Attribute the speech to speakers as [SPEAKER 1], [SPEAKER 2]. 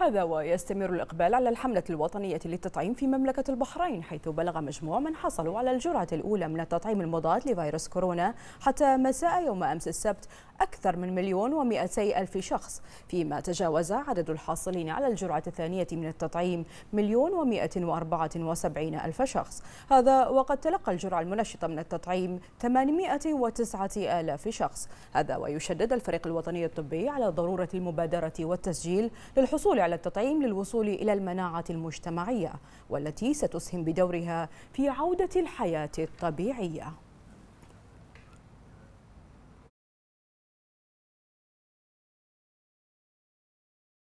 [SPEAKER 1] هذا ويستمر الإقبال على الحملة الوطنية للتطعيم في مملكة البحرين حيث بلغ مجموع من حصلوا على الجرعة الأولى من التطعيم المضاد لفيروس كورونا حتى مساء يوم أمس السبت أكثر من مليون ومئتي ألف شخص فيما تجاوز عدد الحاصلين على الجرعة الثانية من التطعيم مليون ومئة وأربعة وسبعين ألف شخص هذا وقد تلقى الجرعة المنشطة من التطعيم وتسعة آلاف شخص هذا ويشدد الفريق الوطني الطبي على ضرورة المبادرة والتسجيل للحصول على على التطعيم للوصول إلى المناعة المجتمعية والتي ستسهم بدورها في عودة الحياة الطبيعية